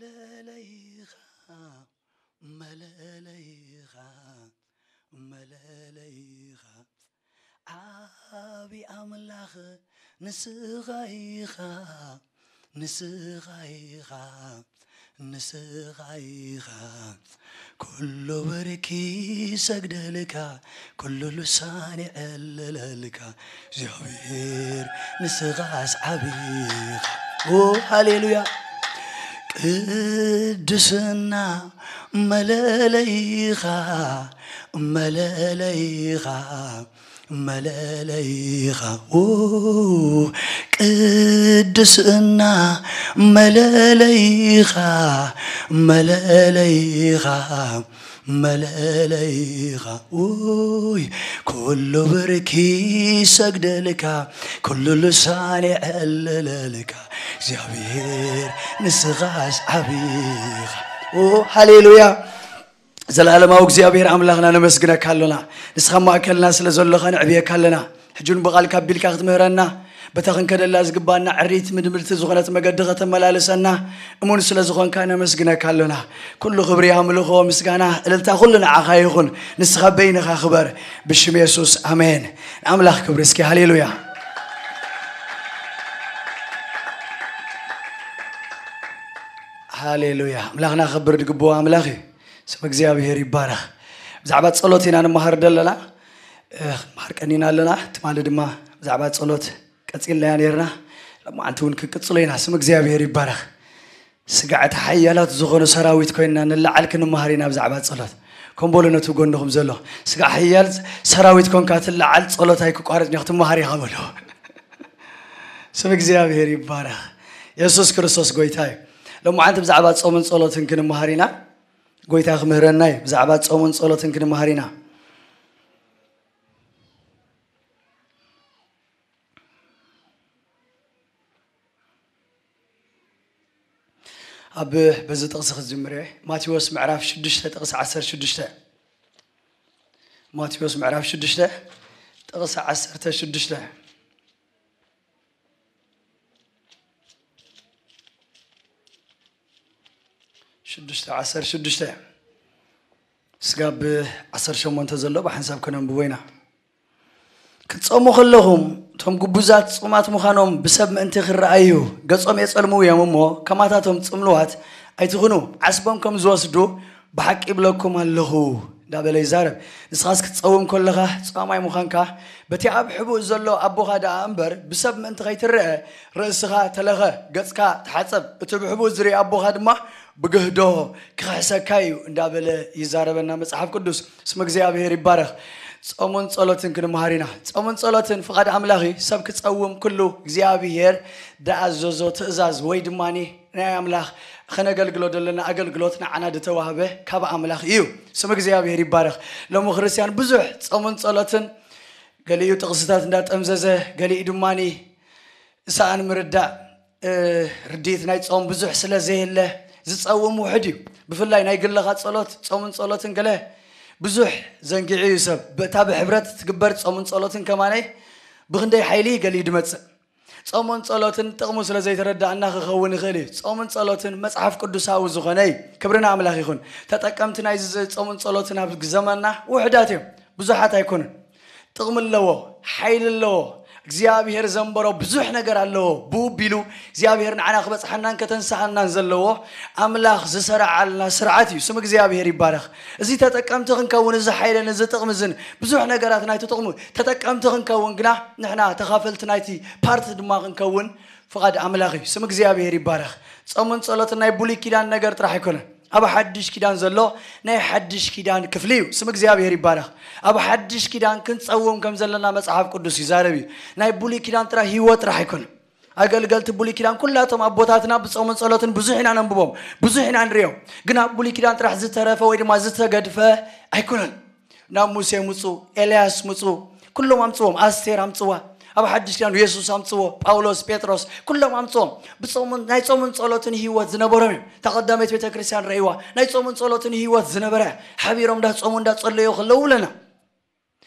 ملاليخا ملاليخا ملاليخا أبي أملاخ نسغيخا نسغيخا نسغيخا كل بركي سجد لك كل لسان علل لك زهير نسغاس عبيخ Oh, hallelujah. ቅድስና መለለይኻ መለለይኻ መለለይኻ ቅድስና መለለይኻ መለለይኻ ملاليغا اوي كل بركي سجد كل لسان يعلل لك زابير نسغاس عبيغا او هللويا زلالما اوك زابير املاغنا نمسكنا كالونا نسخما كالنا سلزولوغا نعبيا كالنا حجون بغالكا بيلكا خدمه بتخنكدلا زغبانا عريت مدمرت زغنت مقدغه ملالسنا امون سلا زغن كان مسجنا كلنا كل خبري املخو مسغانا التا كلنا عخايخون نسخه بينك خبر بشم يسوس امين املاح كبر اسكي هللويا هللويا املاحنا خبر دغبو املاخي سم እግዚአብሔር ይባረክ زعبات صلوتي ኢና ንመሃር ደለና መሃር ቀኒና لنا ትማሊ ድማ زعبات ጸሎት كتقل لها ليرنا لما عنتون كتصلينا سمك زي بيري بارخ سقعت حيا لا تزغون سراويت كوينا نلعلك نمهارينا بزعبات صلات كم بولو نتو قندهم زلو سقع حيا سراويت كون كاتل لعل صلات هاي كوارد نيخت مهاري هابلو سمك زي بيري بارخ يسوس كرسوس قويتاي لما أنت زعبات صومن صلات كنمهارينا قويتاي خمهرناي بزعبات صومن صلات كنمهارينا مهارينا أب بزت قصة الزمرة ما توس معرف شو دشتة تقص عسر شو دشتة ما توس معرف شو دشتة تقص عسر تش دشتة شو دشتة عسر شو دشتة سقاب عسر شو ما انتزل له بحنساب كنا بوينا كتصومو خلهم تم قبوزات صومات مخانهم بسبب من تخر رأيو قصوم يسألمو يا ممو كما تاتم تصملوات أي تخنو عصبهم كم زواسدو بحق إبلوكم اللهو دابا لي زارب نسخاس كتصوم كلها تصومي مخانكا باتي أب حبو زلو أبو غادا أمبر بسبب من تغيت الرأي رأسها تلغى قصكا تحسب تب حبو زري أبو غاد ما بقهدو كخسا كايو دابا لي زارب النامس عفكدوس اسمك زي أبيري بارخ صومن صلاتن كن مهارينا صومن صلاتن فقد عملاقي سب كتصوم كله زيابي هير دع الزوزات زاز ويد ماني نعم عملاق خنا قال قلود لنا أقل قلود نعنا دتوه به كاب عملاق يو سمك زيابي هير بارخ لو مخرسيان بزح صومن صلاتن قال يو تقصدات دات أمزز قال يدو ماني سأن مردا أه رديت نايت صوم بزح سلا زين له زت صوم وحدي بفلاي نايقل لغات صلات صومن صلاتن قاله بزح زنجي عيسب بتابع حبرت تكبر صامن صلاتن كماني بغندي حيلي قال يدمت صامن صلاتن تقمص لزيت رد عنا خخون غلي صامن صلاتن مسعف قدوس عاوز غني كبرنا عمل أخي خون تتكم تنايز صامن صلاتن عبد زمننا وحداتهم بزحة يكون تقم اللو حيل اللو እግዚአብሔር ዘንበሮ ብዙሕ ነገር ኣለዎ ብውብ ኢሉ እግዚኣብሔር ንዓና ክበፅሓናን ከተንስሓናን ዘለዎ ኣምላኽ ዝሰርዓልና ስርዓት እዩ ስም እግዚኣብሔር ይባረኽ እዚ ተጠቀምቲ ክንከውን እዚ ሓይለን እዚ ጥቕምዝን ብዙሕ ነገራት ናይቲ ጥቕሚ ተጠቀምቲ ክንከውን ግና ንሕና ተኻፈልቲ ናይቲ ፓርቲ ድማ ክንከውን ፍቓድ ኣምላኽ እዩ ስም እግዚኣብሔር ይባረኽ ፆምን ፀሎትን ናይ ብሉይ ኪዳን ነገር ጥራሕ ኣይኮነን ኣብ ሓድሽ ኪዳን ዘሎ ናይ ሓድሽ ኪዳን ክፍሊ እዩ ስም እግዚኣብሔር ይባረኽ ኣብ ሓድሽ ኪዳን ክንፀውም ከም ዘለና መፅሓፍ ቅዱስ ይዛረብ እዩ ናይ ብሉይ ኪዳን ጥራ ሂወት ጥራሕ ኣይኮንም ኣገልገልቲ ብሉይ ኪዳን ኩላቶም ኣቦታትና ብፆምን ፀሎትን ብዙሕ ኢና ነንብቦም ብዙሕ ኢና ንሪኦም ግን ኣብ ብሉይ ኪዳን ጥራሕ ዝተረፈ ወይ ድማ ዝተገድፈ ኣይኮነን ናብ ሙሴ ምፁ ኤልያስ ምፁ ኩሎም ኣምፅዎም ኣስቴር ኣምፅዋ أبا حدش كان يسوس أمتصو باولوس بيتروس كلهم أمتصو بصومن نايتصومن صلاتن هي وذنبرهم تقدمت بيت كريسان ريوا نايتصومن صلاتن هي وذنبره حبيرهم ده صومن ده صلي يخلو لنا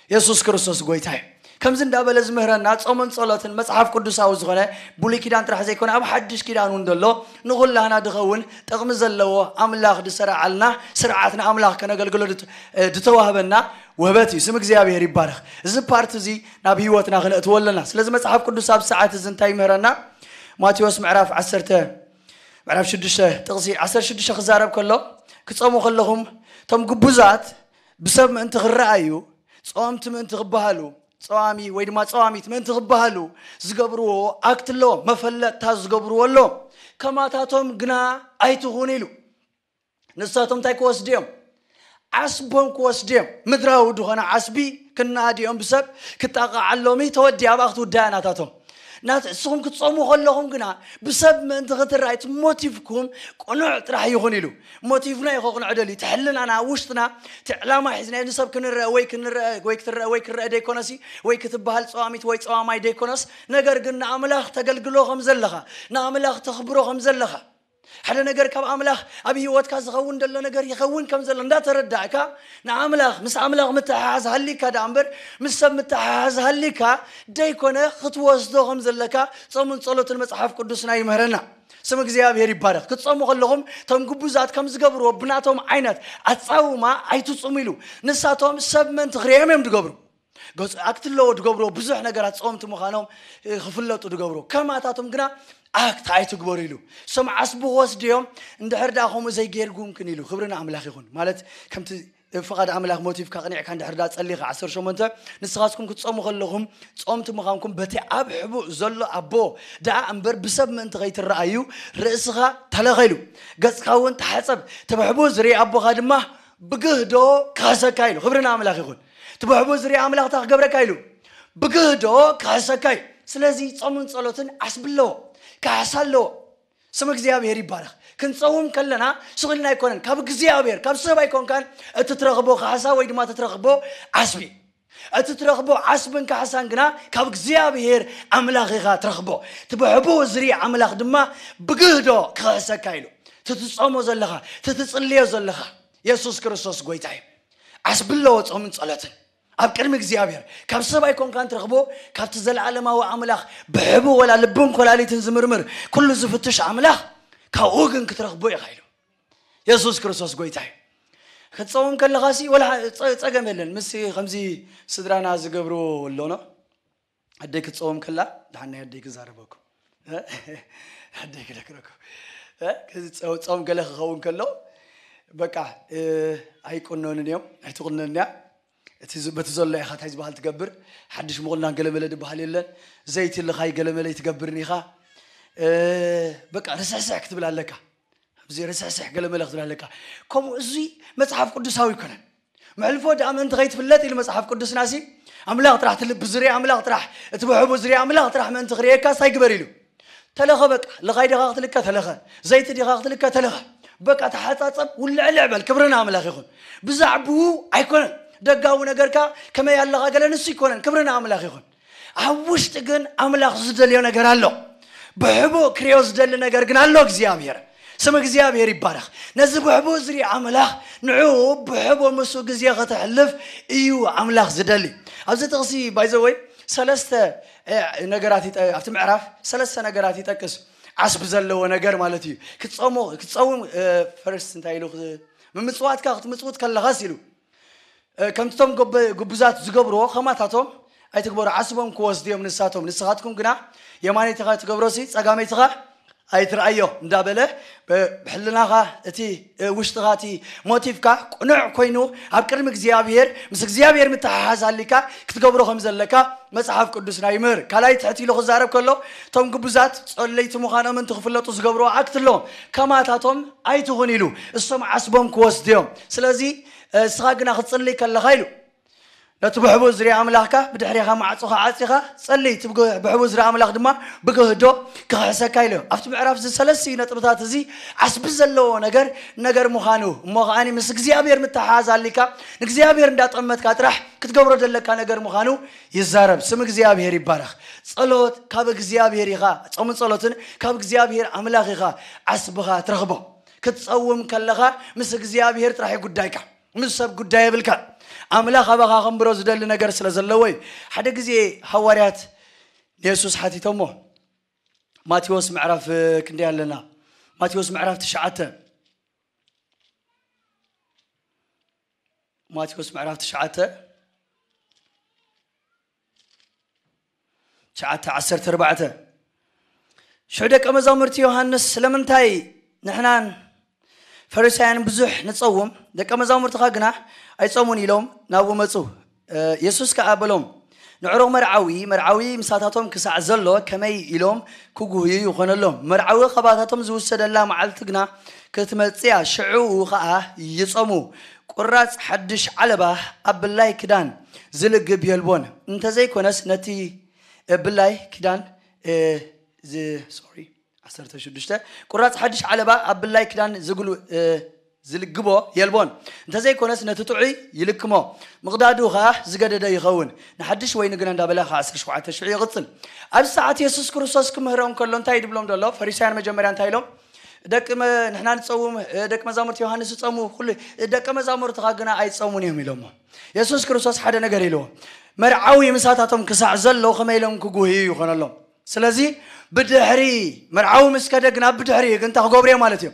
يسوس كرسوس قوي تايم كمز دابا لازم هرنا تصومن صلاتن مصحف قدس او زغنه بولي كيدان ترح زي كون اب حدش كيدان وندلو نقول لهنا دخون تغمز زلو املاخ دسرع علنا سرعتنا املاخ كنغلغلو دتوهبنا وهبتي اسم እግዚአብሔር ይባረክ እዚ ፓርት እዚ ናብ ህይወትና ክንእትዎ ኣለና ስለዚ መፅሓፍ ቅዱስ ኣብ ሰዓት እዚ እንታይ ምህረና ማቴዎስ ምዕራፍ 10 ምዕራፍ 6 ጥቕሲ 16 ክዛረብ ከሎ خلهم تم እቶም بسبب انت غرايو ክረአዩ من ምእንቲ ክበሃሉ ፀዋሚ ወይ ድማ ፀዋሚት ምእንቲ ክበሃሉ ዝገብርዎ ኣክት ኣሎ መፈለጥታ ዝገብርዎ ኣሎ ከማታቶም ግና ኣይትኹን ኢሉ ንሳቶም እንታይ ክወስድ እዮም ዓስቦም ክወስድ እዮም ምድራዊ ድኾነ ዓስቢ ክናዲኦም ብሰብ ክጠቕዓሎሚ ተወዲ ኣብ ክትውዳያ ውዳያናታቶም ንስኹም ክትፀሙ ከለኹም ግና ብሰብ ምእንቲ ክትረኣይ እቲ ሞቲቭኩም ቁኑዕ ጥራሕ ይኹን ኢሉ ሞቲቭና ይኸ ቁኑዕ ደልዩ ትሕልና ና ውሽጥና እቲ ዕላማ ሒዝና ንሰብ ክንረአ ወይ ክንረአ ወይ ክትረአ ወይ ክረአ ደይኮነሲ ወይ ክትበሃል ፀዋሚት ወይ ፀዋማይ ደይኮነስ ነገር ግን ንኣምላኽ ተገልግሎ ከም ዘለኻ ንኣምላኽ ተኽብሮ ከም ዘለኻ حنا نجر كم عملاخ أبي هوت كاز غون دلنا نجر يغون كم زل ندا ترد دعك نعملاخ مس عملاخ متحاز هلي كا دامبر مس سب متحاز هلي كا داي كنا خطوة صدق زل لك صم صلاة المصحف قدوس ناي مهرنا سمع زيا بيري بارك كت صم غلهم تام قبوزات كم زجبرو بناتهم عينات أتصو ما أي تصميلو نساتهم سب من تغريم يوم تجبرو قص أكتر لو تجبرو بزح نجرات صم تمخانهم خفلة تجبرو كم عطاتهم جنا ኣክት ከዓ ይትግበሩ ኢሉ እሶም ዓስብዎስ ድዮም እንድሕር ዳ ከምኡ ዘይገይርኩም ክን ኢሉ ክብርና ኣምላኽ ይኹን ማለት ከምቲ ፍቓድ ኣምላኽ ሞቲቭካ ቅኒዕካ እንድሕር ዳ ጸሊኻ 18 ንስኻትኩም ክትፀሙ ከለኹም ጾምቲ ምዃንኩም በቲ ኣብ ሕቡእ ዘሎ ኣቦ ደኣ እምበር ብሰብ ምእንቲ ከይትረኣዩ ርእስኻ ተለኸኢሉ ገጽካ እውን ተሓፀብ ትብሕቡ ዝርኢ ኣቦኻ ድማ ብግህዶ ክኸሰካ ኢሉ ክብርና ኣምላኽ ይኹን ትብሕቡ ዝርኢ ኣምላኽታ ክገብረካ ኢሉ ብግህዶ ክኸሰካ እዩ ስለዚ ጾምን ጸሎትን ዓስብለዎ كاسالو سمك زيابيري بارخ كن صوم كلنا شغلنا يكون كاب زيابير كاب سبا يكون كان تترغبو خاسا ويد ما تترغبو عسبي اتترغبو عسبن كحسان كنا كاب زيابير املاغي غا ترغبو تبعبو زري املاغ دما بقهدو كاسا كايلو تتصومو زلخا تتصليو زلخا يسوس كرسوس قويتاي عسبلو تصومن صلاتن أب كلمة زيابير كاب سبا يكون كان ترغبو كاب تزل على ما هو عملاخ بحبو ولا لبونك ولا لي تنزمرمر كل زفتش عملاخ كاوغن كترغبو يا خيلو يسوس كرسوس قويتاي كتصوم كان لغاسي ولا تساقم اللن مسي خمزي صدرانا زي قبرو اللونا هديك تصوم كلا دعنا هديك زاربوك هديك لك ركو كذي تصوم كلا خون كلا بكا اه هيكون نون اليوم هيتقول نون اليوم بتزول لي خاطر بحال تقبر حدش مقولنا قال ما لد بحال يلا زيت اللي خاي قال ما لي تقبر نيخا أه بقى رسح سح كتب لك بزي رسح سح قال ما لي خذ لك كوم ازي مصحف قدس هاوي كنا مع الفود ام انت غيت فلات الى مصحف قدس ناسي ام لا طرح تلب زري ام لا طرح تبعو بزري ام لا طرح ما انت غريكا ساي قبر له تلخ بقى لغاي دي غاخذ لك تلخ زيت دي غاخذ لك تلخ بقى تحتاطب ولا لعبه الكبرنا ام لا خيخون بزعبو ايكون ደጋዊ ነገርካ ከመይ ኣለኻገለ ንሱ ይኮነን ክብርና ኣምላኽ ይኹን ኣብ ውሽጢ ግን ኣምላኽ ዝደልዮ ነገር ኣሎ ብሕቡእ ክርዮ ዝደሊ ነገር ግን ኣሎ እግዚኣብሔር ስም እግዚኣብሔር ይባረኽ ነዚ ብሕቡእ ዝርኢ ኣምላኽ ንዕኡ ብሕቡእ ምስ ግዜ ክትሕልፍ እዩ ኣምላኽ ዝደሊ ኣብዚ ጥቕሲ ባይዘ ወይ ሰለስተ ነገራት ኣብቲ ምዕራፍ ሰለስተ ነገራት ይጠቅስ ዓስቢ ዘለዎ ነገር ማለት እዩ ክትፀሙ ክትፀውም ፈርስት እንታይ ኢሉ ምምፅዋትካ ክትምፅውት ከለኸስ ኢሉ ከምቶም ግቡዛት ዝገብርዎ ከማታቶም ኣይትግበሩ ዓስቦም ክወስድዮም ንሳቶም ንስኻትኩም ግና የማነይትኻ ትገብሮ ሲ ፀጋመይትኻ ኣይትረኣዮ እንዳበለ ብሕልናኻ እቲ ውሽጥኻ እቲ ሞቲቭካ ቁኑዕ ኮይኑ ኣብ ቅድሚ እግዚኣብሔር ምስ እግዚኣብሔር ምተሓሓዝ ሃሊካ ክትገብሮ ከም ዘለካ መፅሓፍ ቅዱስና ይምህር ካልኣይ ትሕቲ ኢሉ ክዛረብ ከሎ እቶም ግቡዛት ፀለይቲ ምዃኖም እንትክፍለጡ ዝገብርዎ ዓክት ኣለዎም ከማታቶም ኣይትኹን ኢሉ እሶም ዓስቦም ክወስድዮም ስለዚ እስኻ ግና ክትፅልይ ከለኻ ኢሉ لا تبغى حبوز ريا أملاكك بدحرية خام عصوها عصيها صلي تبغى بحبوز ريا أملاك دما بقول هدو كهسا كايلو أفت بعرف زي سلسي نتبغى تزي عصب زلوا نجار نجار مخانو مغاني مسك زي أبير متحاز عليك نك زي أبير ندات أمت كاترح كتقبر دل لك نجار مخانو يزارب سمك زي أبير يبارخ صلوت كابك زي أبير يخا تؤمن صلوتن كابك زي أبير أملاك يخا عصبها ترغبه كتصوم كلها مسك زي أبير تروح يقول دايكا مسك قدايا بالكار ኣምላኽ ኣባኻ ክምብሮ ዝደሊ ነገር ስለ ዘለዎ እዩ ሓደ ግዜ ሃዋርያት ንየሱስ ሓቲቶሞ ማቴዎስ ምዕራፍ ክንደይ ኣለና ማቴዎስ ምዕራፍ ትሽዓተ ማቴዎስ ምዕራፍ ትሽዓተ ትሽዓተ ዓሰርተ ኣርባዕተ ሽዑ ደቀ መዛሙርቲ ዮሃንስ ስለምንታይ ንሕናን ፈሪሳውያን ብዙሕ ንፀውም ደቀ መዛሙርትኻ ግና ኣይፀሙን ኢሎም ናብኡ መፁ የሱስ ከዓ በሎም ንዕሮ መርዓዊ መርዓዊ ምሳታቶም ክሳዕ ዘሎ ከመይ ኢሎም ክጉህዩ ይኮነሎም መርዓዊ ከባታቶም ዝውሰደላ መዓልቲ ግና ክትመፅያ ሽዕኡ ከዓ ይፀሙ ቁራፅ ሓድሽ ዓለባ ኣብ ብላይ ክዳን ዝልግብ የልቦን እንተዘይኮነስ ነቲ ብላይ ክዳን ሶሪ ዓሰርተ ሽዱሽተ ቁራፅ ሓድሽ ዓለባ ኣብ ብላይ ክዳን ዝግሉ ዝልግቦ የልቦን እንተዘይኮነስ ነቲ ጥዑይ ይልክሞ ምቕዳዱ ከዓ ዝገደደ ይኸውን ንሓድሽ ወይኒ ግን እንዳበለ ከዓ 17 ሽዑ ይቕፅል ኣብ ሰዓት የሱስ ክርስቶስ ክምህሮም ከሎ እንታይ ድብሎም ደሎ ፈሪሳያን መጀመርያ እንታይ ኢሎም ደቂ ንሕና ንፀውም ደቂ መዛሙርት ዮሃንስ ይፀሙ ኩሉ ደቂ መዛሙርትኻ ግና ኣይፀሙን እዮም ኢሎሞ የሱስ ክርስቶስ ሓደ ነገር ኢልዎ መርዓዊ ምሳታቶም ክሳዕ ዘሎ ከመይ ኢሎም ክጉህዩ ይኾነሎም سلازي بدحري مرعو مسكدقنا بدحري كنت غبري مالتي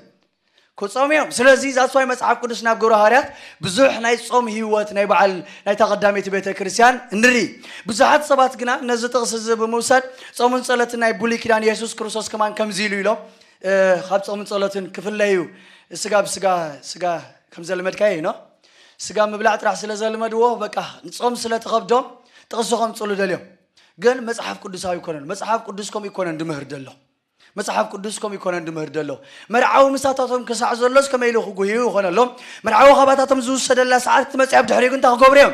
كوسومي يوم سلازي ذا سوي مصحف قدس ناب غور هاريات بزح ناي صوم هيوت ناي بعل ناي تقداميت بيت كريستيان نري بزحات سبات غنا نزي تقص زب موساد صومن صلات ناي بولي كيدان يسوع كروسوس كمان كم زيلو يلو خاب صومن صلاتن كفل لايو سغا بسغا سغا كم زلمد كاي نو سغا مبلع طرح سلازل مدوه بقى نصوم سلا تقبدو تقصو خمصلو دليو ግን መጽሐፍ ቅዱሳዊ ይኮነን መጽሐፍ ቅዱስኩም ይኮነን ድምህር ደሎ መጽሐፍ ቅዱስኩም ይኮነን ድምህር ደሎ መርዓዊ ምሳታቶም ክሳዕ ዘሎስ ከመይ ኢሉ ክጉህዩ ይኮነሎም መርዓዊ ካባታቶም ዝውሰደላ ሰዓት ክትመፅያ ብድሕሪኡ ግን እንታክገብሩ እዮም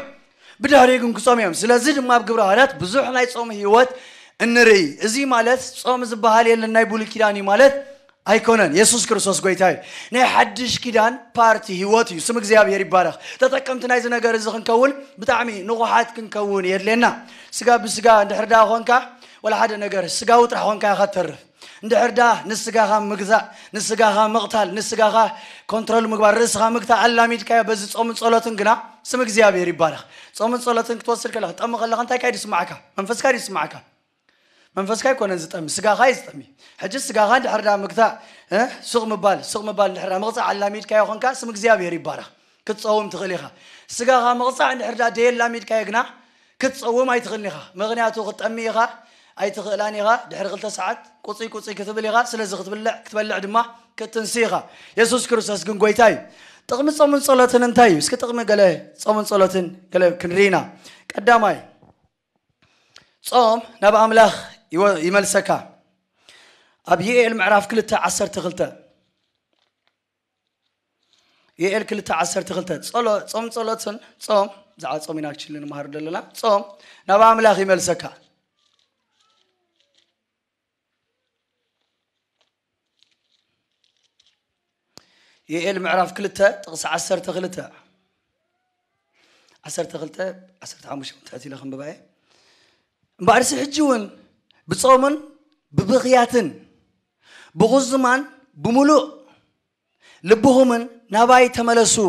ብድሕሪኡ ግን ክጾም እዮም ስለዚ ድማ ኣብ ግብረ ሃዳት ብዙሕ ናይ ጾም ሂወት እንርኢ እዚ ማለት ጾም ዝበሃል የለን ናይ ብሉይ ኪዳን እዩ ማለት أي ايكونن يسوس كرسوس غويتاي ني حدش كيدان بارتي هيوتي سم اغزابير يبارخ تتقمت نايز نغار زخن كول بتعمي نغحات كن كون لنا سغا بسغا اند حردا هونكا ولا حدا نغار سغا وطرا هونكا خطر اند حردا نسغا خا مغزا نسغا خا مقتال نسغا خا كنترول مغبار رس خا مقتا علاميد كاي بز صوم صلوتن غنا سم اغزابير يبارخ صوم صلوتن كتوصل كلا طم خلا خنتا كاي يسمعك منفس كاي يسمعك منفسكاي كون نزطمي سغا خاي زطمي حج سغا عند حردا مقتا سوق مبال سوق مبال حردا مقتا علاميد كاي خونكا سم اغزابير يبارا كتصوم تخليها سغا مقتا عند حردا دي لاميد كاي غنا كتصوم اي تخليها مغنياتو غطمي غا اي تخلاني غا دحر غلت ساعات قصي قصي كتب لي غا سلازي كتبلع كتبلع دما كتنسيغا يسوس كريستوس كن غويتاي تقم صومن صلاتن انتاي اسك تقم قال صومن صلاتن قال كنرينا قداماي صوم نبا املاخ يملسك أبي يئل معرف كلتا عسر تغلتا يئل كلتا عسر تغلتا صلو صوم صلو صن صوم زع صوم هناك شلنا مهر دلنا صوم نبا ملاخ يملسك يئل معرف كلتا تغس عسر تغلتا عسر تغلتا عسر تعمش تأتي لخم ببعي بعرس حجون بصومن ببغياتن بغزمان بملوء لبهمن نباي تملسو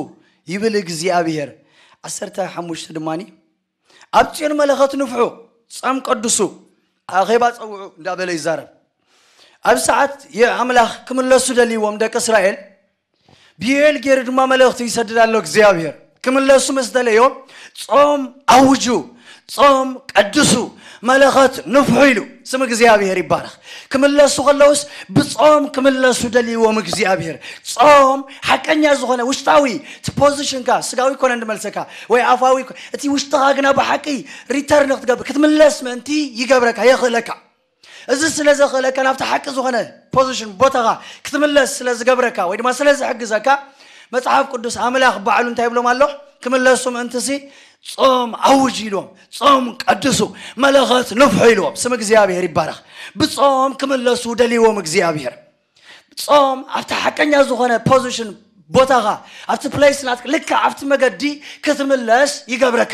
يبلغ زيابير أسرتا حموش دماني أبتين ملخات نفعو سام قدسو أغيبات أو دابل إزار أب ساعت يا عملاخ كم اللسو دالي ومدك إسرائيل بيهل جير دما ملخت اللوك زيابير كم اللسو مسدل صوم أوجو صوم قدسو ملغات نفحيلو سمك زيابير يبارخ كم الله سغلوس بصوم كم الله ومك زيابير صوم حكاني زغنا وشتاوي تبوزيشن كا سقاوي كون عند ملسكا وي افاوي انت وشتاغنا بحقي ريتيرن تقب كتملس ما انت يقبرك يا خلكا اذا سلاز خلكا نفتح حق زغنا بوزيشن بوتغا كتملس سلاز قبرك وي ما سلاز حق زكا مصحف قدس املاخ بعلو انت يبلو مالو كم الله سمع ጾም ኣውጅ ኢልዎም ጾም ቀድሱ መለኸት ንፍሑ ኢልዎም ስም እግዚኣብሔር ይባረኽ ብጾም ክምለሱ ደልይዎም እግዚኣብሔር ጾም ኣብቲ ሓቀኛ ዝኾነ ፖዚሽን ቦታኻ ኣብቲ ፕሌስናት ልክዕ ኣብቲ መገዲ ክትምለስ ይገብረካ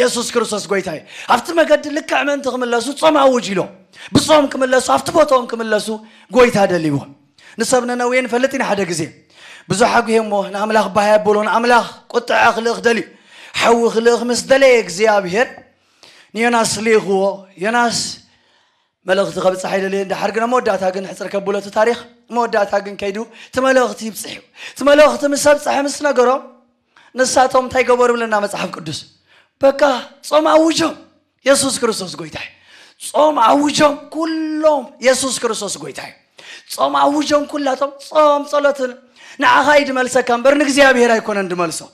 የሱስ ክርስቶስ ጎይታ እዩ ኣብቲ መገዲ ልክዕ ምእንቲ ክምለሱ ጾም ኣውጅ ኢሎም ብጾም ክምለሱ ኣብቲ ቦታኦም ክምለሱ ጎይታ ደልይዎም ንሰብ ነነውየ ንፈልጥ ኢና ሓደ ግዜ ብዙሕ ኣጉሄ እሞ ንኣምላኽ ባህ ኣበሎ ንኣምላኽ ቁጥዐ ክልእኽ ደልዩ حوغ لغ مصدليك زيابير نيناس ليغو يناس ملغت غبت صحيح اللي عند حرقنا مو داتا قن حسر كبولة تاريخ مو داتا قن كيدو تملغت يبصحيو تملغت مساب صحيح مسنا قرو نساتهم تاي قبرو لنا مصحف قدس بكا صوم عوجهم يسوس كرسوس قويتاي صوم عوجهم كلهم يسوس كرسوس قويتاي صوم عوجهم كلهم صوم صلاة نعا هاي دمالسا كان برنك زيابير هاي كونان دمالسو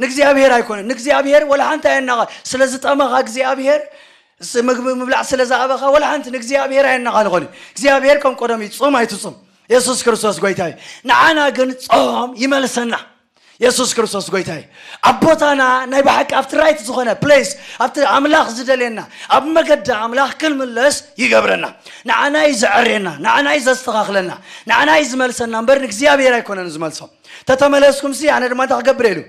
نجزي أبيهر هيكون نجزي أبيهر ولا أنت يا النغ سلزت أمغى نجزي أبيهر سمك مبلع سلزة أبغى ولا أنت نجزي أبيهر هي النغ الغني نجزي أبيهر كم قدام يتصوم هاي تصوم يسوع كرسوس قويتاي نعانا جن صوم يملسنا يسوع كرسوس قويتاي أبوتنا نبحك after right تزخنا place after أملاخ زدلنا أب ما قد أملاخ كل ملس يقبرنا نعانا يزعرنا نعانا يزستغخلنا نعانا يزملسنا نبر نجزي أبيهر هيكون نزملسهم تتملسكم سي أنا رمادا قبريلو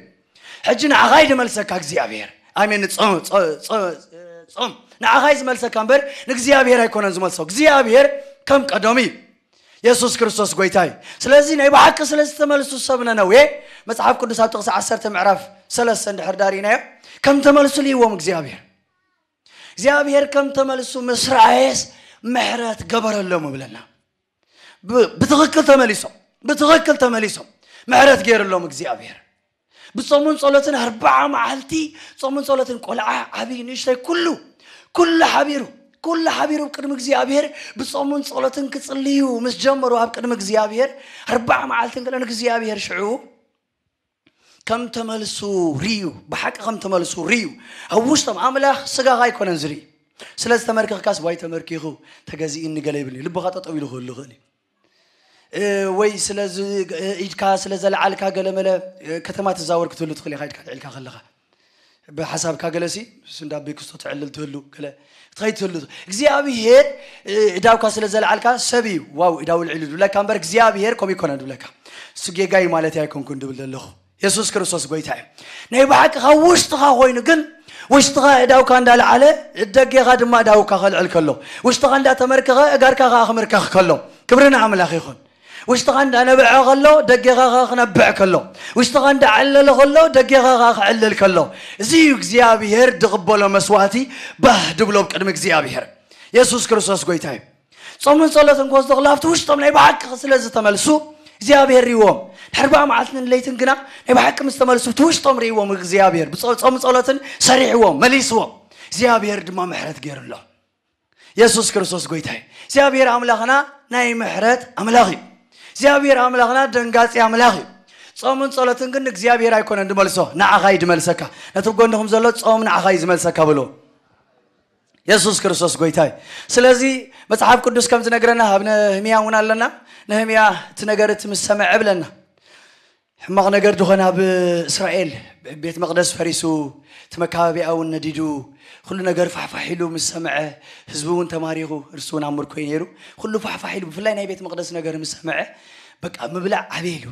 حجنا عقايد ملسك أجزيابير آمين صوم صوم صوم نعقايد ملسك أمبر نجزيابير هيكون أنزم ملسك زيابير كم قدومي يسوس كريستوس قويتاي سلازين أي بحق سلاز تملسو سبنا نوي مسحاب كل سات قص عسر تمعرف سلاز سندحر دارينا كم تملسو لي وام زيابير زيابير كم تملسو مصر عيس مهرات قبر الله مبلنا بتغكل تملسو بتغكل تملسو مهرات غير الله مجزي أبير بصومون صلاتن أربعة معالتي صومون صلاتن كل عبي نشتري كله كل حبيرو كل حبيرو بكرم زيابير بصمون صلاتن كتصليو مس جمر وهاب كرم زيابير أربعة معالتن كلا نكزيابير شعو كم تملسو ريو بحق كم تملسو ريو هوش تم عملخ سقا غاي كون نزري سلاس تمركخ كاس واي تمركيخو تغازي ان غلي لبغات طويل هو اللغني وي سلازي إيجكا سلازل عالكا قلملا كتمات الزاور كتولو تخلي غايد عالكا غلغا بحساب كاغلسي سندا بيكستو تعلل تولو كلا تخي تولو كزي أبي هير إداوكا سلازل عالكا سبي واو إداو العلو دولكا مبارك زي أبي هير كومي كونا دولكا سجي غاي مالتي أكون كون دولا لغو يسوس كرسوس غوي تاي ني بحك غا وشتغا غوي نقل وشتغا إداوكا ندال على إدقي غاد ما داوكا غلعل كلو وشتغا ندا تمركغا أغاركا غاخ مركخ كلو كبرنا عمل أخي خون وش تغند انا بع غلو دقيقه غاخ نبع كلو وش تغند علل دقيقه غاخ علل كلو زيك زي ابيهر دغبلو مسواتي باه دبلو قدمك زي ابيهر يسوس كريستوس غويتاي صومن صلاتن كوز دغلافت وش تم لاي باك خسلز تملسو زي ابيهر يوم تربع معتن ليتن كنا اي باك مستملسو توش تم ريوم زي ابيهر بصوم صلاتن سريع يوم مليسو زي ابيهر دما محرت غير الله يسوس كريستوس غويتاي زي ابيهر املاخنا ناي محرت املاخي እግዚአብሔር አምላኽና ደንጋፂ ኣምላኽ እዩ ጾምን ጸሎትን ግን እግዚኣብሔር ኣይኮነን ድመልሶ ንዓኻ ይድመልሰካ ነቲ ጎንኹም ዘሎ ጾም ንዓኻ እዩ ዝመልሰካ ብሎ የሱስ ክርስቶስ ጎይታ እዩ ስለዚ መፅሓፍ ቅዱስ ከም ዝነግረና ኣብ ነህምያ እውን ኣለና ነህምያ እቲ ነገር እቲ ምስ ሰምዐ ብለና ሕማቕ ነገር ድኾነ ኣብ እስራኤል ቤት መቕደስ ፈሪሱ እቲ መካባቢኣ እውን ነዲዱ ኩሉ ነገር ፋሕፋሕ ኢሉ ምስ ሰምዐ ህዝቢ እውን ተማሪኹ እርሱ እውን ኣብ ነይሩ ኩሉ ፋሕፋሕ ኢሉ ብፍላይ ናይ ቤት መቅደስ ነገር ምስ ሰምዐ በቃ ምብላዕ ዓበይሉ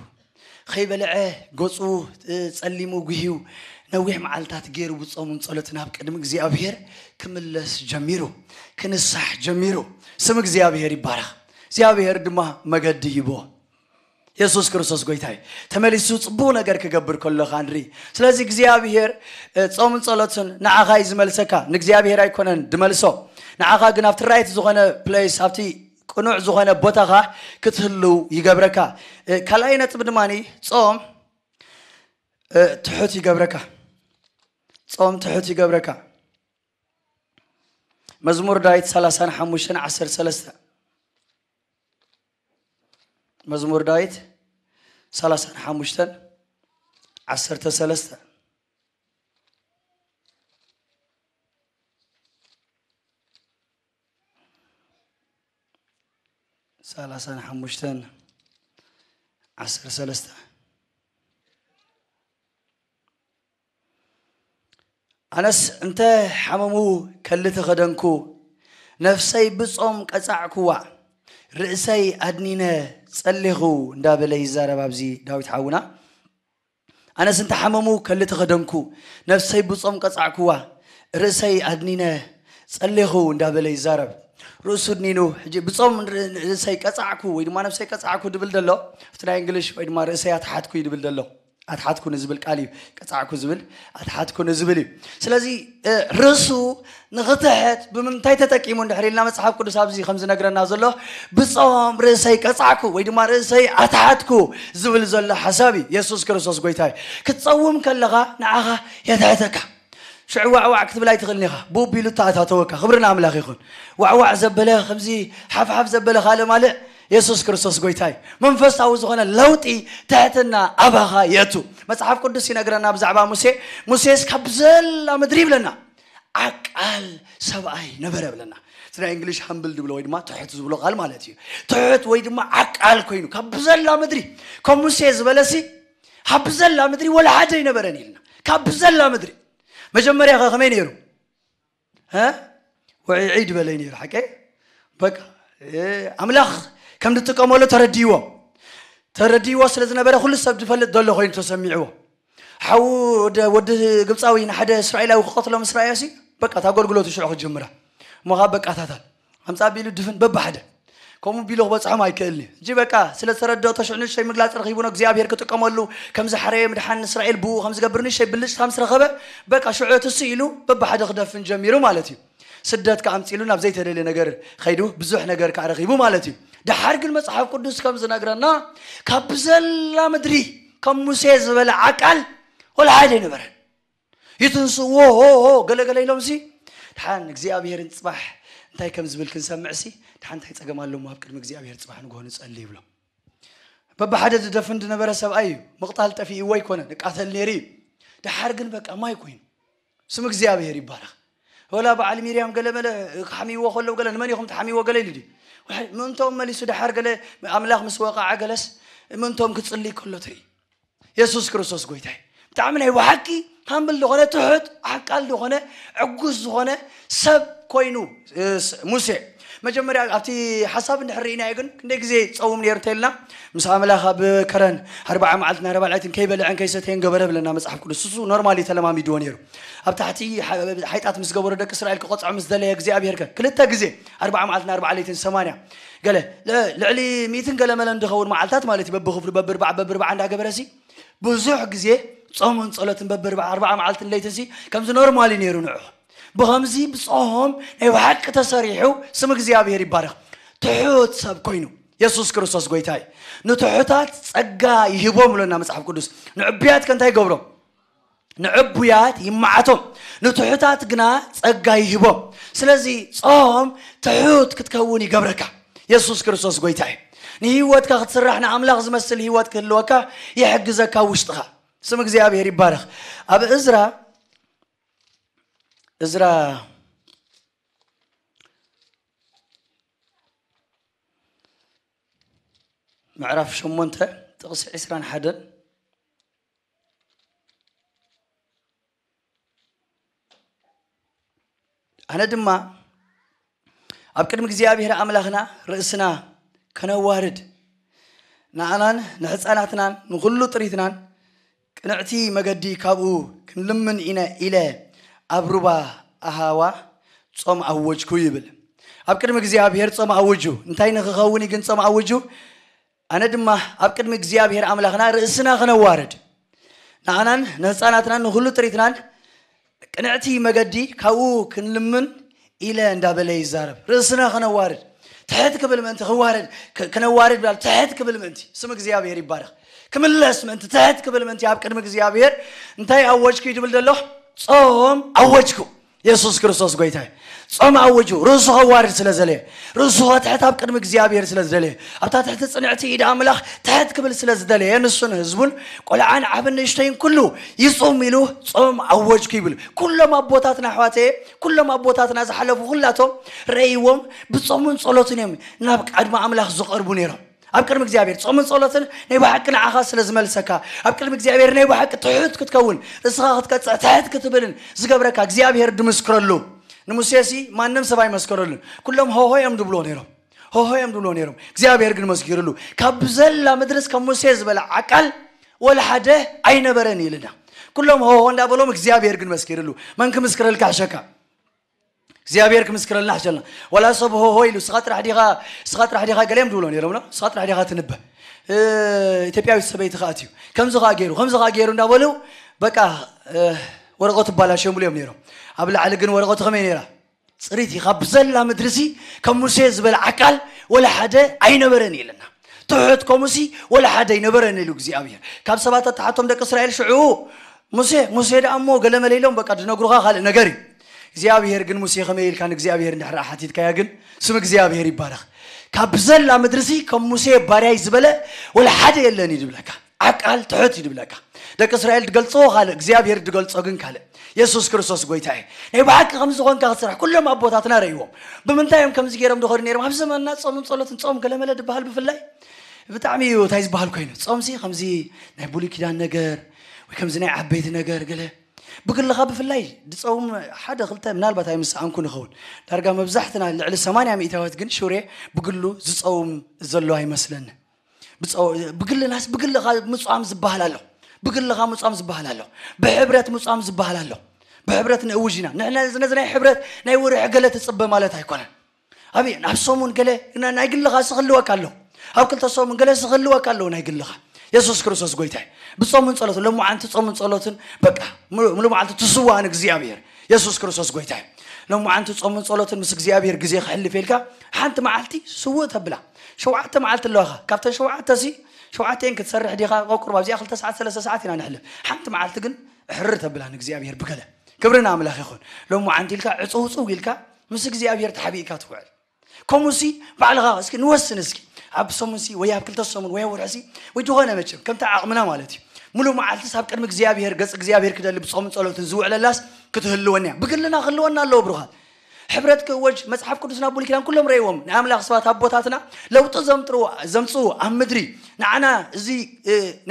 ከይበልዐ ገፁ ፀሊሙ ጉሂው ነዊሕ መዓልታት ገይሩ ብፆሙን ፀሎት ናብ ቅድሚ እግዚኣብሄር ክምለስ ጀሚሩ ክንሳሕ ጀሚሩ ስም እግዚኣብሄር ይባረኽ እግዚኣብሄር ድማ መገዲ ይቦ የሱስ ክርስቶስ ጎይታይ ተመሊሱ ፅቡቅ ነገር ክገብር ከለካ ንሪ ስለዚ እግዚኣብሄር ፆምን ፀሎትን ንዓኻ እዩ ዝመልሰካ ንእግዚኣብሄር ኣይኮነን ድመልሶ ንዓኻ ግን ኣብቲ ራይት ዝኾነ ፕሌስ ኣብቲ ቅኑዕ ዝኾነ ቦታኻ ክትህልው ይገብረካ ካልኣይ ነጥብ ድማ ፆም ትሑት ይገብረካ ፆም ትሑት ይገብረካ መዝሙር ዳዊት 35 13 مزمور دايت سلاسن حمشتن عسر تسلستن سلاسن حمشتن عسر سلستن ኣነስ أنت ሓመሙ ከልቲ ኸደንኩ نفسي بصوم ቀጻዕኩዋ ርእሰይ ኣድኒነ صليغو ندابلي زارب ابزي داوت حاونا انا سنت حممو كلت غدنكو نفسي بصوم قصعكوا رسي ادنينا صليغو ندابلي زارب روسو نينو حجي بصوم رسي قصعكو ويدما نفسي قصعكو دبل دلو ترى انجلش ويدما رسي اتحاتكو يدبل دلو أتحاتكو نزبل كاليو كتاعكو زبل أتحاتكو نزبل سلازي رسو نغتحت بمن تايتا تاكيمون دحري لنا مسحابكو دسابزي خمس نقرن نازل له بصوام رسي كتاعكو ويدما رسي أتحاتكو زبل زل حسابي يسوس كرسوس قويتاي كتصوم كاللغا نعاها يتعتكا شعوا عوا عكتب لا يتغلني خا بوبي توكا خبرنا عملاخ يخون وعوا زبله خمزي حف حف زبله خاله مالع يسوس كرسوس غويتاي من فاس عوز غنا لوتي تاتنا أباها يتو بس عارف كده سينغرنا بزعبا موسى موسى كابزل لما دريب لنا أكال سبعي نبرة لنا ترى إنجليش همبل دبلو ويد ما تحت زبلو قال مالتي تحت ويد ما أكال كوينو كابزل لما دري كم موسى زبلسي كابزل لما دري ولا حاجة نبرة لنا كابزل لما دري ما جم مريخ خمين يرو ها وعيد بلين يرو حكي بقى إيه أملخ كم تتكلم ولا ترديوا ترديوا سلزنا برا خلص سبب فلد دل خوين تسمعوا حود ود قبض أوين حدا إسرائيل أو قتلهم إسرائيلي بقى تقول قلوا تشرع الجمرة ما غابك أثاثا هم سابيلو دفن بب حدا كم بيلو بس عماي كلني جيبك سلز ترديوا تشرع نشاي مقلات رغيبون أجزاء بير كتكلم ولا كم زحريم دحان إسرائيل بو خمس قبرني شيء بلش خمس رغبة بقى شعوة تسيلو بب حدا خدفن جميرو مالتي سدات كعم تسيلو نبزيت هذي نجار خيدو بزح نجار كعرقيبو مالتي ድሓር ግን መፅሓፍ ቅዱስ ከም ዝነግረና ካብ ብዘላ ምድሪ ከም ሙሴ ዝበለ ዓቃል ወላ ሓደ ይነበረን ይትንስዎ ገለገለ ኢሎም ሲ ድሓን እግዚኣብሔርን ፅባሕ እንታይ ከም ዝብል ክንሰምዕ ሲ ድሓን እንታይ ፀገም ኣሎሞ ኣብ ቅድሚ እግዚኣብሔር ፅባሕ ንግሆ ንፀሊ ይብሎ በብሓደ ዝደፍን ዝነበረ ሰብኣይ እዩ ምቕታል ጠፊእዎ ኣይኮነ ንቃተል ነይሩ እዩ ድሓር ግን በቃ ማይ ኮይኑ ስም እግዚኣብሔር ይባረኽ ወላ በዓል ሚርያም ገለ መለ ሓሚይዎ ከለዉ ገለ ንመን ኢኹም ተሓሚይዎ ገለ ኢሉ ድዩ من توم ملي سود حرقله أملاخ مسواق عجلس من توم كتصلي كله تي يسوس كريستوس قويته تعمل هاي وحكي هم باللغنة تحد حكى اللغنة عجوز غنة سب كوينو موسى መጀመርያ ኣብቲ ሓሳብ እንድሕር ርኢና ግን ክንደይ ግዜ ፀውም ነይሩ እንተኢልና ምስ ኣምላኽ ኣብ ከረን ኣርባዓ መዓልትን ኣርባ ልዕትን ከይበልዐን ከይሰተየን ገበረ ብለና መፅሓፍ ቅዱስ እሱ ኖርማሊ ተለማሚድዎ ነይሩ ኣብ ታሕቲ ሓይጣት ምስ ገበሮ ደቂ እስራኤል ክቆፅዖ ምስ ደለየ እግዚኣብሔር ከ ክልተ ግዜ ኣርባዓ መዓልትን ኣርባ ልዕትን ሰማንያ ገለ ልዕሊ ሚእትን ገለ መለ እንድኸውን መዓልታት ማለት እዩ በብክፍሉ በብርባዕ በብርባዕ እንዳገበረሲ ብዙሕ ግዜ ፆምን ፀሎትን በብርባዕ ኣርባዓ መዓልትን ለይትን ሲ ከምዚ ኖርማሊ ነይሩ ንዑ بغمزي بصهم اي وحق تسريحو سمك زيابير يبارك تحوت سب كوينو يسوس كرسوس قويتاي نتحوتات تسقا يهبوم لنا مصحف قدوس نعبيات كنتاي قبرو نعبيات يمعتم نتحوتات قنا تسقا يهبوم سلازي صهم تحوت كتكوني قبركا يسوس كرسوس قويتاي نهيوات كاخت سرحنا عملاق زمسل هيوات كهلوكا يحق زكا وشتغا سمك زيابير يبارك أبي إزرا ازرا معرف شمونتا تغس عسران حدا انا دما ابكدم اغزيابير املاخنا رئسنا كنوارد نعنان نحصاناتنا نغلو طريتنا كنعتي مغدي كابو كنلمن انا الى ኣብ ሩባ ኣሃዋ ጾም ኣወጅኩ ይብል ኣብ ቅድሚ እግዚኣብሔር ጾም ኣውጁ እንታይ ንክኸውን ግን ጾም ኣውጁ ኣነ ድማ ኣብ ቅድሚ እግዚኣብሔር ኣምላኽና ርእስና ክነዋርድ ንዓናን ንህፃናትናን ንኩሉ ጥሪትናን ቅንዕቲ መገዲ ካብኡ ክንልምን ኢለ እንዳበለ ይዛረብ ርእስና ክነዋርድ ትሕት ክብል ምእንቲ ክዋርድ ክነዋርድ ብላ ትሕት ክብል ምእንቲ ስም እግዚኣብሔር ይባርኽ ክምለስ ምእንቲ ትሕት ክብል ምእንቲ ኣብ ቅድሚ እግዚኣብሔር እንታይ ኣወጅኩ ይድብል ደሎ صوم أوجكو يسوس كرسوس قويته صوم أوجو رسوها وارس لزلي رسوها تحت أبكر مكزياب يرس لزلي أبتا تحت صنعتي إيد أملاخ تحت كبل سلزلي ينسون هزبون قول عن عبن نشتين كله يصوم ملو صوم أوجك يبل كل ما بوتاتنا حواتي كل ما بوتاتنا زحلفوا غلاتهم رأيوهم بصومون صلوتنهم نابك عدم أملاخ زقربونيرهم ኣብ ቅድሚ እግዚኣብሔር ፆምን ፀሎትን ናይ ብሓቂ ንዓኻ ስለ ዝመልሰካ ኣብ ቅድሚ እግዚኣብሔር ናይ ብሓቂ ትሑት ክትከውን ርእስኻ ክትቀፅዕ ትሕት ክትብልን ዝገብረካ እግዚኣብሔር ድምስክረሉ ንሙሴሲ ማንም ሰብ ኣይመስከረሉን ኩሎም ሆሆ እዮም ድብልዎ ነይሮም ሆሆ እዮም ድብልዎ ነይሮም እግዚኣብሔር ግን መስጊሩሉ ካብ ብዘላ ምድርስ ከም ሙሴ ዝበለ ዓቃል ወላ ሓደ ኣይነበረን ኢልና ኩሎም ሆሆ እንዳበሎም እግዚኣብሔር ግን መስኪርሉ መን ክምስክረልካ ሕሸካ زيابيرك مسكر الله جلنا ولا صبه هوي لو سقط راح ديها سقط راح ديها قلهم دولون يرمنا سقط راح ديها تنبه ااا تبي أيش سبي تخاطيو كم زغا غيره كم زغا غيره ندا ولو بكا ورقة بالاشيو مليون يرم قبل على جن ورقة خمين يرا صريتي خبزل لا مدرسي كم مسيز بالعقل ولا حدا أي نبرني لنا تحت كموسي ولا حدا ينبرني لوك زيابير كم سبات تحتهم دك إسرائيل شعو موسى موسى ده أمو قلما ليلهم بكا دنو غروها خال نجاري زيابير جن موسى خميل كان زيابير نحر أحاديث كيا جن سمع زيابير يبارك كابزل لا مدرسي كم موسى باري زبلة ولا حد يلا نيدبلك أكال تعطي دبلك ذاك إسرائيل تقول صو قال زيابير تقول صو جن قال يسوع كرسوس قوي تاعي نبعك خمس قن كسر كل ما بوتاتنا ريوم بمنتهيهم كم زيارم دخول نير ما بس ما الناس صوم صلاة صوم كلام لا دبهال بفلاي بتعمي وتعيز بهالكوينة صوم زي خمسي نبولي كده نجار وكم زناع عبيد نجار قاله بقول لغاب في الليل دصوم حدا خلته من البات مس مسعان كون خون ترجع مبزحتنا على السمانة عم مئتات جن شوري بقول له دصوم زلوا هاي مثلاً مسلنا بقول له ناس بقول لغاب مس عم زبهلا له بقول لغاب مس عم زبهلا له بحبرة مس عم زبهلا له بحبرة نأوجنا نحن نزنا حبرة نورع قلة تصب ما مالتها تايكونا أبي نحسومون قلة نايقول لغاب سخلوا كله أو كل تصومون قلة سخلوا كله نايقول لغاب يسوس كرسوس قلته بصومن صلاة لما عن تصومن صلاة بقى لما عن تسوى عن إجزيابير يسوس كرسوس قلته لما عن تصومن صلاة مس إجزيابير جزية خلي فيلك حنت معلتي سوى تبلا شو عت معلت الله كابتن عت زي شو عت إنك تسرح دي خا ديخا ما زي أخلت ساعات ثلاث ساعات هنا نحلف حنت معلت جن حرت تبلا عن إجزيابير بقى كبرنا عمل أخي خون لما عن تلك عصو صو لك مس إجزيابير تحبيك تقول كموسي سي بعلغا اسكي نوسن اب سمسي ويا كلت سمون ويا ورسي ويتو غنا مچم كم تعقمنا مالتي ملو ما علت صاحب قدم اغزيابير قص اغزيابير كدل بصوم صلوت نزو على لاس كتهلوني بقلنا خلونا الله بروحات حبرتك وجه مصحف قدسنا بول كلام كلهم ريوم نعمل اخصات ابوتاتنا لو تزمطرو زمصو امدري نعنا زي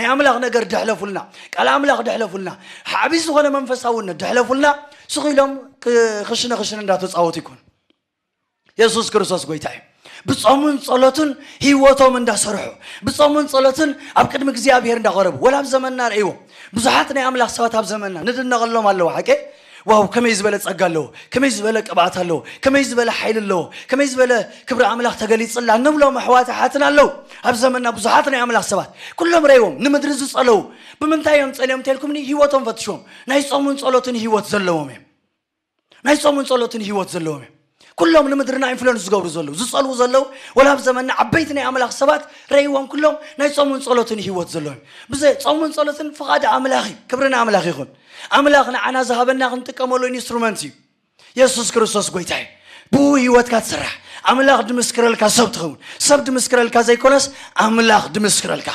نعمل اخ نغر دحلفولنا قال عمل اخ دحلفولنا حابس غنا منفساونا دحلفولنا سخيلهم خشنا خشنا داتو صاوت يكون يسوع كريستوس غيتاي بصومون صلاتن هي من ده صرحو بصومون صلاتن أبكر مكزي أبيهر ده غرب ولا بزمننا رأيو بزحاتنا أملا سوات بزمننا ندن نغلو مالو حكي واو كم يزبل تسقلو كم يزبل كبعتلو كم يزبل حيل لو كم يزبل كبر أملا تقلي صلى نبلو محوات حاتنا لو بزمننا بزحاتنا أملا سوات كلهم رأيو نمدرز صلو بمن تايم تسلم تلكمني هيوتو فتشوم نايصومون صلاتن هيوت زلومي نايصومون صلاتن هيوت زلومي كلهم نمدرنا إنفلونس جبر زلوا زصلوا زلوا ولا بزمننا عبيتنا عمل حسابات رأيهم كلهم نيصومون صلاتنا هيوت زلوا بس صومون صلاتنا فقد عمل أخي كبرنا عمل أخي خون عمل أخنا عنا ذهبنا خنت كمالو إنسترومنتي يسوع كريستوس قويتاي بو هيوت كاتسرح عمل أخ دمسكرلك سبت خون سبت مسكرلك زي كونس عمل أخ دمسكرلك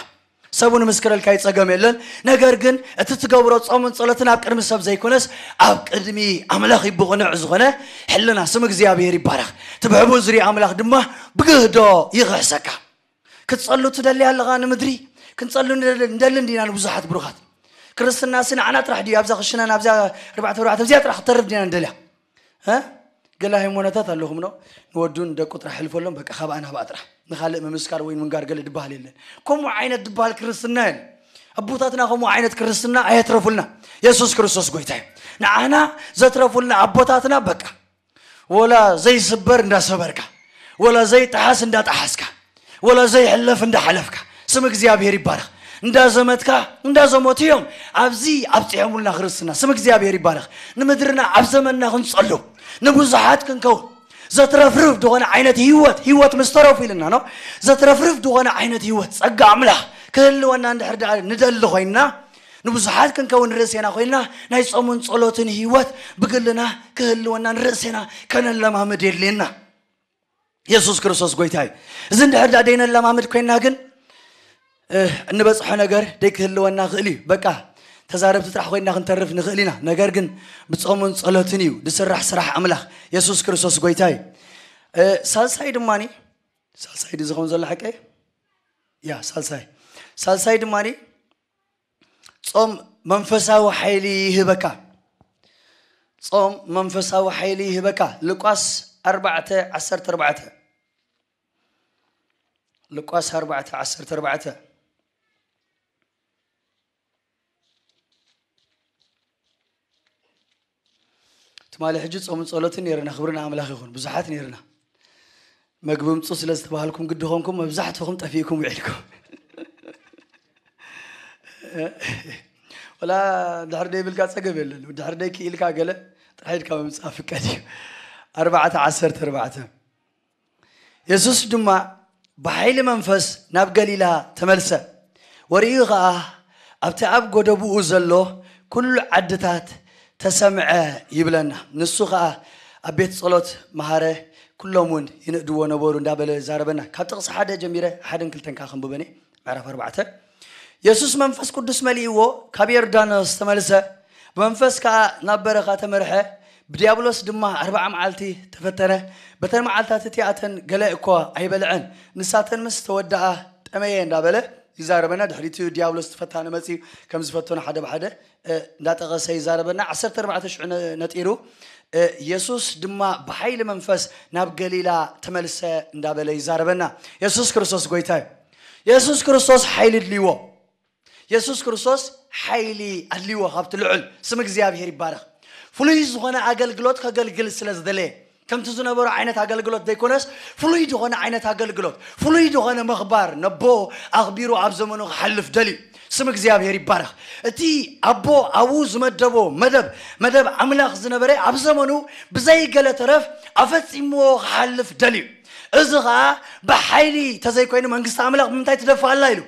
سبون مسكر الكاي تجمع لنا نجرجن أتتجبرت أمن صلاتنا أبكر من سب زيكونس أبكرمي عملاق يبغون عزغنا حلنا سمك زيابيري بارخ تبغى بوزري عملاق دمه بجهدا يغسك كتصلوا تدلي على غان مدري كنت صلوا ندل ندل دينا البزحات بروحات كرست الناس إن أنا ترح دي أبزغ شنا أنا أبزغ ربع تروح تبزيا ترح ترد دينا ندلا ها قال لهم ونتاتا لهم نو نودون دكوت راح الفولم بك خاب أنا بأترح نخلق ممسكار وين من قارقل دبالي لنا كم عينة دبال كرسنان أبوتاتنا كم عينة كرسنان آيات رفلنا يسوس كرسوس قويته نعانا زات رفلنا أبوتاتنا بكا ولا زي سبر ندا سبركا ولا زي تحاس ندا تحاسكا ولا زي حلف ندا حلفكا سمك زيابيري بارك ندا زمتكا ندا زموتيهم أبزي أبزي عمولنا كرسنا سمك زيابيري بارك نمدرنا أبزمننا خنصلو نبوزحات كنكو ዘትረፍርፍ ዝኾነ ዓይነት ህይወት ህይወት ምስ ተረፉ ኢልና ኖ ዘትረፍርፍ ዝኾነ ዓይነት ህይወት ፀጋ ኣምላኽ ክህልወና እንድሕር ዳ ንደሊ ኮይንና ንብዙሓት ክንከውን ርእሴና ኮይንና ናይ ፆሙን ፀሎትን ህይወት ብግልና ክህልወና ንርእሴና ከነለማምድ የድልየና የሱስ ክርስቶስ ጎይታ እዩ እዚ እንድሕር ዳ ደይነለማምድ ኮይንና ግን እንበፅሖ ነገር ደይክህልወና ክእል እዩ በቃ ተዛረብቲ ጥራሕ ኮይንና ክንተርፍ ንኽእል ኢና ነገር ግን ብፆምን ፀሎትን እዩ ዝስራሕ ስራሕ ኣምላኽ የሱስ ክርስቶስ ጎይታ እዩ ሳልሳይ ድማኒ ሳልሳይ ድ ዝኸውን ዘሎ ሓቀ ያ ሳልሳይ ሳልሳይ ድማኒ ጾም መንፈሳዊ ሓይሊ ይህበካ ጾም መንፈሳዊ ሓይሊ ይህበካ ልቋስ 4 14 ልቋስ 4 14 مال حجت صوم صلاه نيرنا خبرنا املاخ يكون بزحات نيرنا مقبوم تصوص لست بحالكم قد هونكم مبزحتكم تفيكم وعلكم ولا دحر دي بالكا سقبل ودحر دي كي الكا قال تحيد كم مصافك ادي أربعة عشر أربعة يسوس دما بحيل منفس ناب قليلا تملسا وريغا أبتعب قدبو أزلو كل عدتات ተሰምዐ ይብለና ንሱ ከዓ ኣብ ቤት ፀሎት መሃረ ኩሎም እውን ይንእድዎ ነበሩ እንዳበለ ዛረበና ካብ ጥቕሲ ሓደ ጀሚረ ሓደን ክልተን ካ ክንብበኒ ምዕራፍ ኣርባዕተ የሱስ መንፈስ ቅዱስ መሊእዎ ካብ ዮርዳኖስ ተመልሰ ብመንፈስ ከዓ ናብ በረኻ ተመርሐ ብዲያብሎስ ድማ ኣርባዓ መዓልቲ ተፈተነ በተን መዓልትታት እቲኣተን ገለ እኳ ኣይበልዐን ንሳተን ምስ ተወዳኣ ጠመየ እንዳበለ ይዛረበና ድሕሪቱ ዲያብሎስ ተፈታነ መፂ ከም ዝፈተኑ ሓደ ብሓደ ناتغ سيزاربنا عصرت أربعة شعر نتيرو يسوس دما بحيل منفس ناب قليلا تملس ندابل يزاربنا يسوس كرسوس قويتاي يسوس كرسوس حيل دليو يسوس كرسوس حيل دليو خابت العل سمك زياب هيري بارخ فلوي زغنا عقل قلوت خاقل قل سلاز دلي كم تزونا برا عينة عقل قلوت دي كونس فلوي عينة عقل قلوت فلوي دغنا مخبار نبو أخبيرو عبزمنو خلف دلي ስም እግዚኣብሔር ይባረኽ እቲ ኣቦ ኣብኡ ዝመደቦ መደብ መደብ ኣምላኽ ዝነበረ ኣብ ዘመኑ ብዘይገለ ተረፍ ኣፈፂምዎ ክሓልፍ ደልዩ እዚ ከዓ ብሓይሊ ተዘይኮይኑ መንግስቲ ኣምላኽ ብምንታይ ትደፍኣላ ኢሉ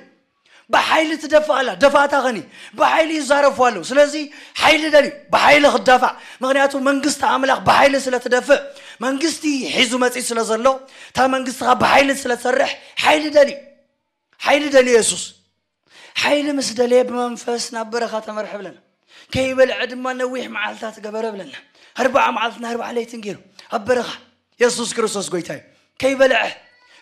ብሓይሊ ትደፍኣላ ደፋእታ ኸኒ ብሓይሊ ይዛረፉ ኣለዉ ስለዚ ሓይሊ ደልዩ ብሓይሊ ክዳፋዕ ምክንያቱ መንግስቲ ኣምላኽ ብሓይሊ ስለ ትደፍእ መንግስቲ ሒዙ መፂ ስለ ዘሎ እታ መንግስቲኻ ብሓይሊ ስለ ትሰርሕ ሓይሊ ደልዩ ሓይሊ ደልዩ የሱስ حيل مسدلي بمنفس نبرة خاتم مرحب لنا كيف العد ما نويح مع الثات قبر لنا أربعة مع الثنا أربعة ليه تنقير أبرة يسوس كريسوس قويتاي كيف لع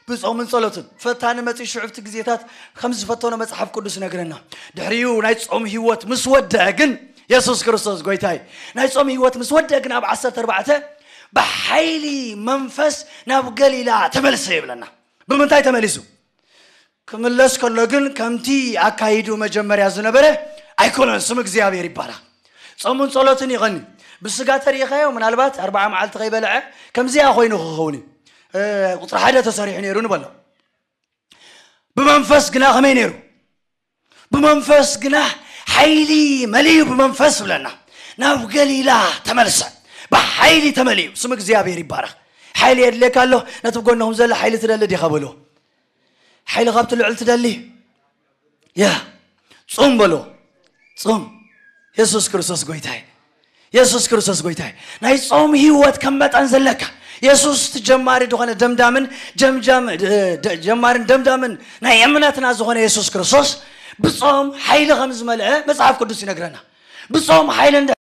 بس أو من صلاته فتانة ما تيجي شعبت جزيتات خمس فتانة ما تحب كل سنة قرننا دحريو نايت أم هيوت مسود دقن يسوس كريسوس قويتاي نايت أم هيوت مسود دقن أب عصر أربعة بحيلي منفس نبقى لي لا تملسي لنا بمن تاي تملسو ክምለስ ከሎ ግን ከምቲ ኣካይዱ መጀመርያ ዝነበረ ኣይኮነን ስም እግዚኣብሔር ይባላል ጾሙን ጸሎትን ይኸኒ ብስጋ ተሪእኻዮ ምናልባት ኣርባዓ መዓልቲ ከይበልዐ ከምዚኣ ኮይኑ ክኸውን እዩ ቁፅሪ ሓደ ተሰሪሑ ነይሩ ንበሎ ብመንፈስ ግና ከመይ ነይሩ ብመንፈስ ግና ሓይሊ መሊዩ ብመንፈስ ብለና ናብ ገሊላ ተመልሰ ብሓይሊ ተመሊዩ ስም እግዚኣብሔር ይባረኽ ሓይሊ የድልየካ ኣሎ ነቲ ብጎንኹም ዘላ ሓይሊ ትደሊ ዲኻ በልዎ حيل غابت له علت دالي يا صوم بلو صوم يسوس كرسوس قويتاي يسوس كرسوس قويتاي ناي صوم هيوات كمات أنزلك يسوس تجمعري دوغانا دم دامن جم جم جمعرين دم دامن ناي يمناتنا زوغانا يسوس كرسوس بصوم حيل غمز ملعه مصعف كدوسي نقرانا بصوم حيل